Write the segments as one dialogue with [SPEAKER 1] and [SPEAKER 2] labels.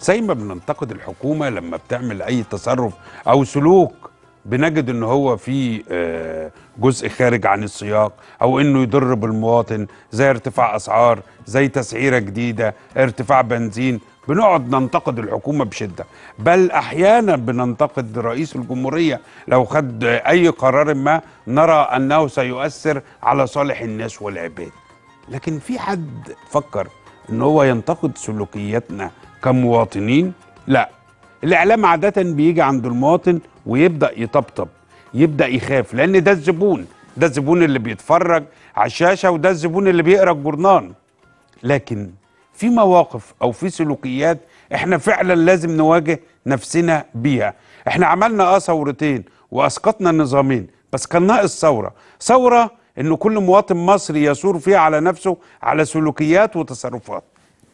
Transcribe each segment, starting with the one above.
[SPEAKER 1] زي ما بننتقد الحكومه لما بتعمل اي تصرف او سلوك بنجد ان هو في آه، جزء خارج عن السياق او انه يضر بالمواطن زي ارتفاع اسعار زي تسعيره جديده ارتفاع بنزين بنقعد ننتقد الحكومه بشده بل احيانا بننتقد رئيس الجمهوريه لو خد اي قرار ما نرى انه سيؤثر على صالح الناس والعباد لكن في حد فكر ان هو ينتقد سلوكياتنا كمواطنين لا الاعلام عاده بيجي عند المواطن ويبدا يطبطب يبدا يخاف لان ده الزبون ده الزبون اللي بيتفرج على الشاشه وده الزبون اللي بيقرا الجورنال لكن في مواقف او في سلوكيات احنا فعلا لازم نواجه نفسنا بيها احنا عملنا اه ثورتين واسقطنا النظامين بس كان ناقص ثوره ثوره انه كل مواطن مصري يثور فيه على نفسه على سلوكيات وتصرفات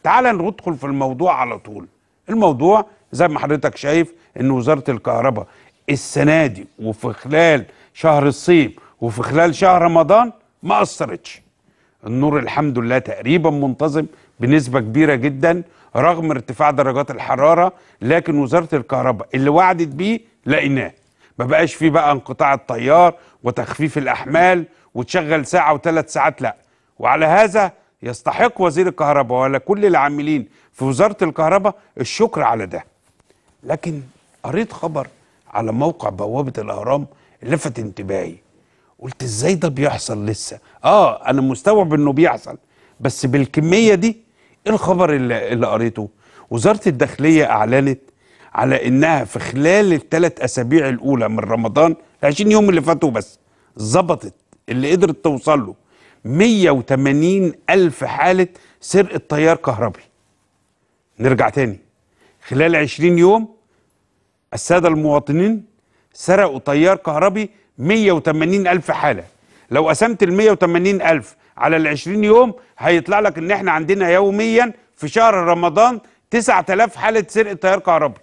[SPEAKER 1] تعال ندخل في الموضوع على طول الموضوع زي ما حضرتك شايف ان وزاره الكهرباء السنه دي وفي خلال شهر الصيف وفي خلال شهر رمضان ما اثرتش النور الحمد لله تقريبا منتظم بنسبه كبيره جدا رغم ارتفاع درجات الحراره لكن وزاره الكهرباء اللي وعدت بيه لقيناه ما بقاش فيه بقى انقطاع التيار وتخفيف الاحمال وتشغل ساعة وثلاث ساعات لا وعلى هذا يستحق وزير الكهرباء ولا كل العاملين في وزارة الكهرباء الشكر على ده لكن قريت خبر على موقع بوابة الأهرام لفت انتباهي قلت ازاي ده بيحصل لسه اه انا مستوعب انه بيحصل بس بالكمية دي ايه الخبر اللي, اللي قريته وزارة الداخلية اعلنت على انها في خلال الثلاث اسابيع الاولى من رمضان 20 يوم اللي فاتوا بس ظبطت اللي قدرت توصل له 180 ألف حالة سرقة تيار كهربي نرجع تاني خلال 20 يوم السادة المواطنين سرقوا تيار كهربي 180 ألف حالة لو قسمت ال 180 ألف على ال 20 يوم هيطلع لك إن إحنا عندنا يوميا في شهر رمضان 9000 حالة سرقة تيار كهربي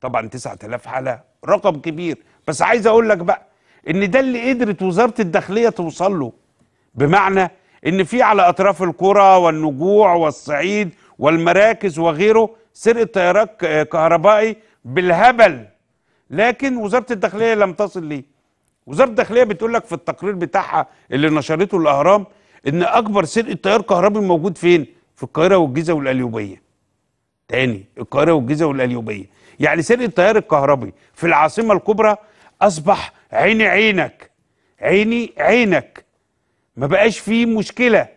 [SPEAKER 1] طبعا 9000 حالة رقم كبير بس عايز أقول لك بقى ان ده اللي قدرت وزاره الداخليه توصل له بمعنى ان في على اطراف القرى والنجوع والصعيد والمراكز وغيره سرقه تيارات كهربائي بالهبل لكن وزاره الداخليه لم تصل ليه وزاره الداخليه بتقول لك في التقرير بتاعها اللي نشرته الاهرام ان اكبر سرقه تيار كهربي موجود فين في القاهره والجيزه والاليوبيه تاني القاهره والجيزه والاليوبيه يعني سرقه التيار الكهربي في العاصمه الكبرى اصبح عيني عينك عيني عينك ما بقاش فيه مشكلة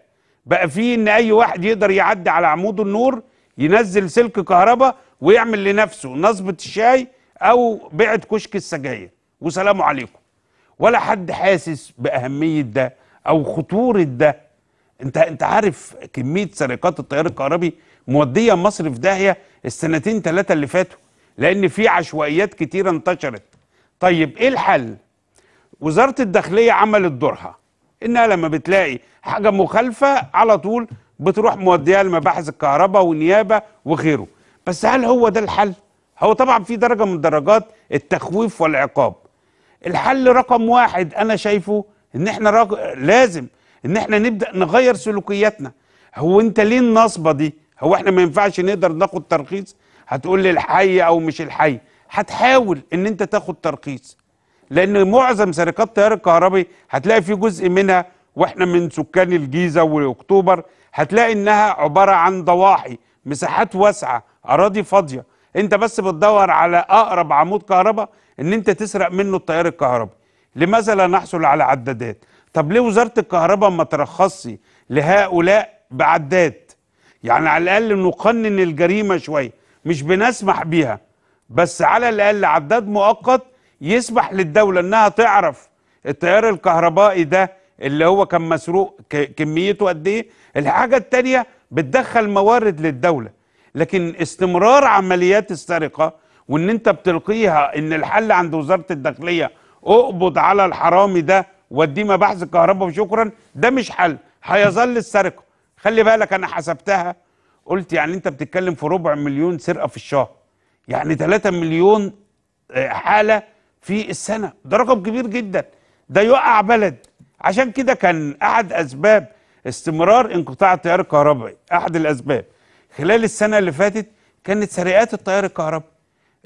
[SPEAKER 1] بقى فيه ان اي واحد يقدر يعدي على عمود النور ينزل سلك كهرباء ويعمل لنفسه نصبة الشاي او بيعة كشك السجاير وسلام عليكم ولا حد حاسس باهمية ده او خطورة ده انت انت عارف كمية سرقات التيار الكهربي مودية مصر في داهية السنتين ثلاثة اللي فاتوا لان في عشوائيات كتيرة انتشرت طيب ايه الحل وزاره الداخليه عملت دورها انها لما بتلاقي حاجه مخالفه على طول بتروح موديها لمباحث الكهرباء والنيابه وغيره بس هل هو ده الحل هو طبعا في درجه من درجات التخويف والعقاب الحل رقم واحد انا شايفه ان احنا رق... لازم ان احنا نبدا نغير سلوكياتنا هو انت ليه النصبه دي هو احنا ما ينفعش نقدر ناخد ترخيص هتقول لي الحي او مش الحي هتحاول ان انت تاخد ترخيص لان معظم شركات التيار الكهربي هتلاقي في جزء منها واحنا من سكان الجيزه واكتوبر هتلاقي انها عباره عن ضواحي مساحات واسعه اراضي فاضيه انت بس بتدور على اقرب عمود كهرباء ان انت تسرق منه التيار الكهربي لماذا لا نحصل على عدادات طب ليه وزاره الكهرباء ما ترخصش لهؤلاء بعداد يعني على الاقل نقنن الجريمه شويه مش بنسمح بيها بس على الاقل عداد مؤقت يسمح للدوله انها تعرف التيار الكهربائي ده اللي هو كان مسروق كميته قد ايه الحاجه الثانيه بتدخل موارد للدوله لكن استمرار عمليات السرقه وان انت بتلقيها ان الحل عند وزاره الداخليه اقبض على الحرامي ده وديه مباحث الكهرباء وشكرا ده مش حل هيظل السرقه خلي بالك انا حسبتها قلت يعني انت بتتكلم في ربع مليون سرقه في الشهر يعني 3 مليون آه، حالة في السنة ده رقم كبير جدا ده يوقع بلد عشان كده كان أحد أسباب استمرار انقطاع التيار الكهربائي أحد الأسباب خلال السنة اللي فاتت كانت سرقات التيار الكهربائي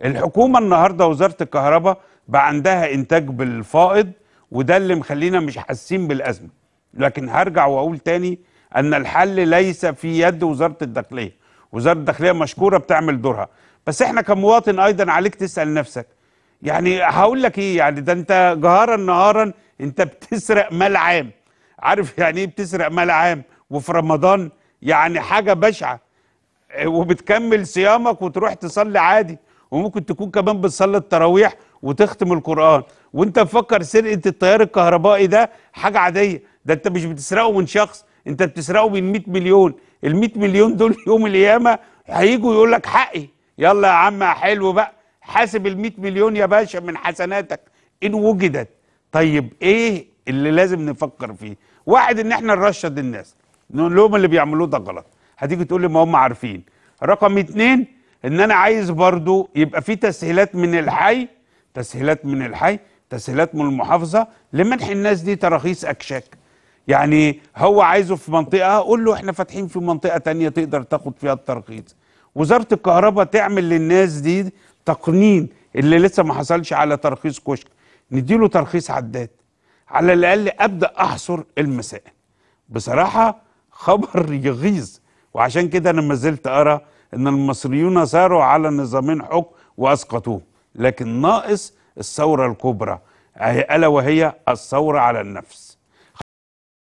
[SPEAKER 1] الحكومة النهاردة وزارة الكهرباء بقى عندها إنتاج بالفائض وده اللي مخلينا مش حاسين بالأزمة لكن هرجع وأقول تاني أن الحل ليس في يد وزارة الداخلية وزارة الداخلية مشكورة بتعمل دورها بس احنا كمواطن ايضا عليك تسال نفسك يعني هقول لك ايه يعني ده انت جهارا نهارا انت بتسرق مال عام عارف يعني ايه بتسرق مال عام وفي رمضان يعني حاجه بشعه وبتكمل صيامك وتروح تصلي عادي وممكن تكون كمان بتصلي التراويح وتختم القران وانت مفكر سرقه التيار الكهربائي ده حاجه عاديه ده انت مش بتسرقه من شخص انت بتسرقه من 100 مليون ال 100 مليون دول يوم القيامه هيجوا يقول لك حقي يلا يا عم حلو بقى حاسب ال 100 مليون يا باشا من حسناتك ان وجدت طيب ايه اللي لازم نفكر فيه واحد ان احنا نرشد الناس نقول لهم اللي بيعملوه ده غلط هتيجي تقول لي ما هم عارفين رقم اتنين ان انا عايز برضو يبقى في تسهيلات من الحي تسهيلات من الحي تسهيلات من المحافظه لمنح الناس دي تراخيص اكشاك يعني هو عايزه في منطقه قول له احنا فاتحين في منطقه تانية تقدر تاخد فيها الترخيص وزاره الكهرباء تعمل للناس دي تقنين اللي لسه ما حصلش على ترخيص كشك نديله ترخيص عداد على الاقل ابدا احصر المسائل بصراحه خبر يغيظ وعشان كده انا ما زلت ارى ان المصريون ساروا على نظامين حكم واسقطوه لكن ناقص الثوره الكبرى الا وهي الثوره على النفس